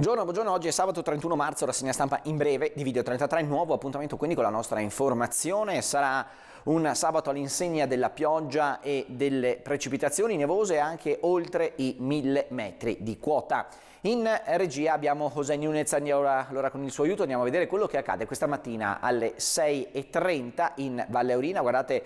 Buongiorno, buongiorno, oggi è sabato 31 marzo, rassegna stampa in breve di Video 33, nuovo appuntamento quindi con la nostra informazione, sarà un sabato all'insegna della pioggia e delle precipitazioni nevose anche oltre i mille metri di quota. In regia abbiamo José Nunez, allora, allora con il suo aiuto andiamo a vedere quello che accade questa mattina alle 6.30 in Valle Aurina. Guardate,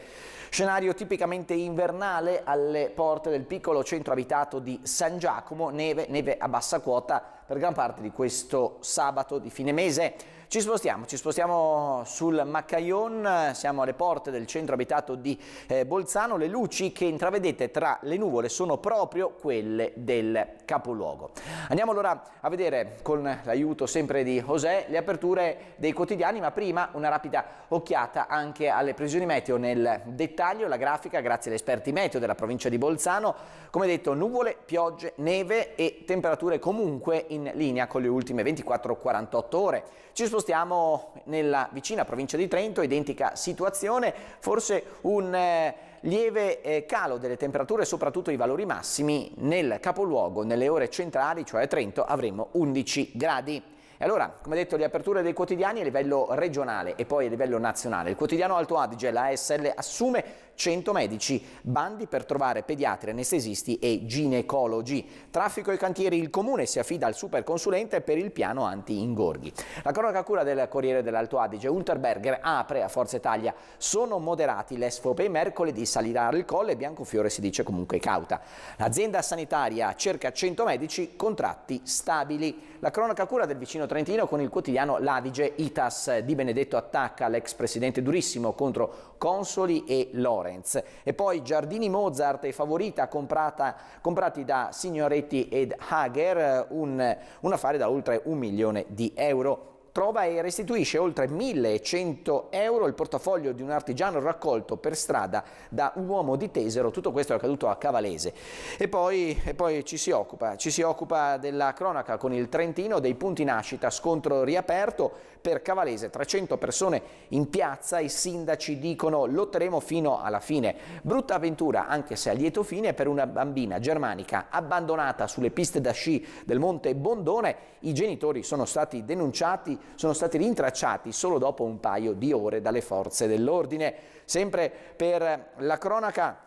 scenario tipicamente invernale alle porte del piccolo centro abitato di San Giacomo, neve, neve a bassa quota per gran parte di questo sabato di fine mese. Ci spostiamo, ci spostiamo sul Maccaion, siamo alle porte del centro abitato di eh, Bolzano, le luci che intravedete tra le nuvole sono proprio quelle del capoluogo. Andiamo allora a vedere con l'aiuto sempre di José le aperture dei quotidiani, ma prima una rapida occhiata anche alle previsioni meteo nel dettaglio, la grafica grazie agli esperti meteo della provincia di Bolzano, come detto nuvole, piogge, neve e temperature comunque in linea con le ultime 24-48 ore. Ci spostiamo nella vicina provincia di Trento, identica situazione, forse un eh, lieve eh, calo delle temperature, soprattutto i valori massimi nel capoluogo, nelle ore centrali, cioè a Trento, avremo 11 gradi. E allora, come detto, le aperture dei quotidiani a livello regionale e poi a livello nazionale. Il quotidiano Alto Adige, la ASL, assume 100 medici, bandi per trovare pediatri, anestesisti e ginecologi. Traffico e cantieri, il comune si affida al superconsulente per il piano anti-ingorghi. La cronaca cura del Corriere dell'Alto Adige, Unterberger apre a Forza Italia. Sono moderati l'esfope mercoledì salirà al colle, Biancofiore si dice comunque cauta. L'azienda sanitaria cerca 100 medici, contratti stabili. La cronaca cura del vicino Trentino con il quotidiano L'Adige Itas. Di Benedetto attacca l'ex presidente Durissimo contro Consoli e Loro. Florence. E poi Giardini Mozart e Favorita comprata, comprati da Signoretti ed Hager, un, un affare da oltre un milione di euro trova e restituisce oltre 1100 euro il portafoglio di un artigiano raccolto per strada da un uomo di Tesero, tutto questo è accaduto a Cavalese. E poi, e poi ci si occupa, ci si occupa della cronaca con il Trentino, dei punti nascita, scontro riaperto per Cavalese, 300 persone in piazza, i sindaci dicono lotteremo fino alla fine. Brutta avventura, anche se a lieto fine, per una bambina germanica abbandonata sulle piste da sci del Monte Bondone, i genitori sono stati denunciati sono stati rintracciati solo dopo un paio di ore dalle forze dell'ordine. Sempre per la cronaca.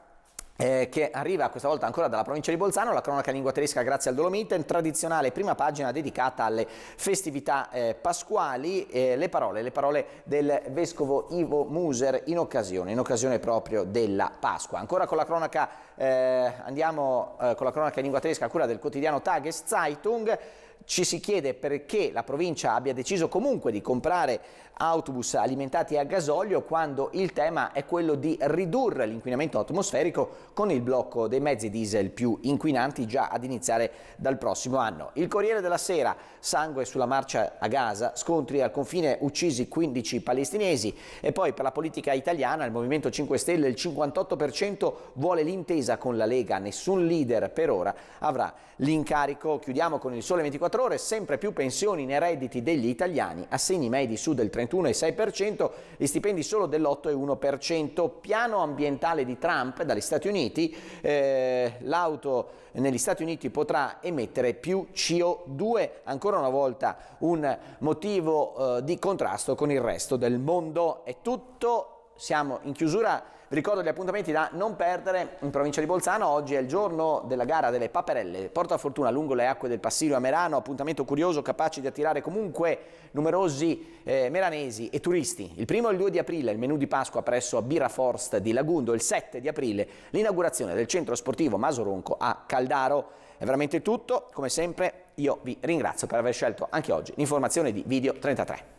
Eh, che arriva questa volta ancora dalla provincia di Bolzano, la cronaca in lingua tedesca grazie al Dolomiten, tradizionale prima pagina dedicata alle festività eh, pasquali, eh, le, parole, le parole, del vescovo Ivo Muser in occasione, in occasione proprio della Pasqua. Ancora con la cronaca, eh, andiamo eh, con la cronaca in lingua tedesca a cura del quotidiano Tageszeitung, ci si chiede perché la provincia abbia deciso comunque di comprare autobus alimentati a gasolio quando il tema è quello di ridurre l'inquinamento atmosferico con il blocco dei mezzi diesel più inquinanti già ad iniziare dal prossimo anno. Il Corriere della Sera, sangue sulla marcia a Gaza, scontri al confine uccisi 15 palestinesi e poi per la politica italiana il Movimento 5 Stelle il 58% vuole l'intesa con la Lega, nessun leader per ora avrà l'incarico. Chiudiamo con il sole 24 24 ore sempre più pensioni nei redditi degli italiani, assegni medi su del 31,6%, gli stipendi solo dell'8,1%, piano ambientale di Trump dagli Stati Uniti, eh, l'auto negli Stati Uniti potrà emettere più CO2, ancora una volta un motivo eh, di contrasto con il resto del mondo. È tutto siamo in chiusura, vi ricordo gli appuntamenti da non perdere in provincia di Bolzano, oggi è il giorno della gara delle paperelle, porta fortuna lungo le acque del Passilio a Merano, appuntamento curioso capace di attirare comunque numerosi eh, meranesi e turisti. Il primo è il 2 di aprile il menù di Pasqua presso Biraforst di Lagundo, il 7 di aprile l'inaugurazione del centro sportivo Masoronco a Caldaro. È veramente tutto, come sempre io vi ringrazio per aver scelto anche oggi l'informazione di Video 33.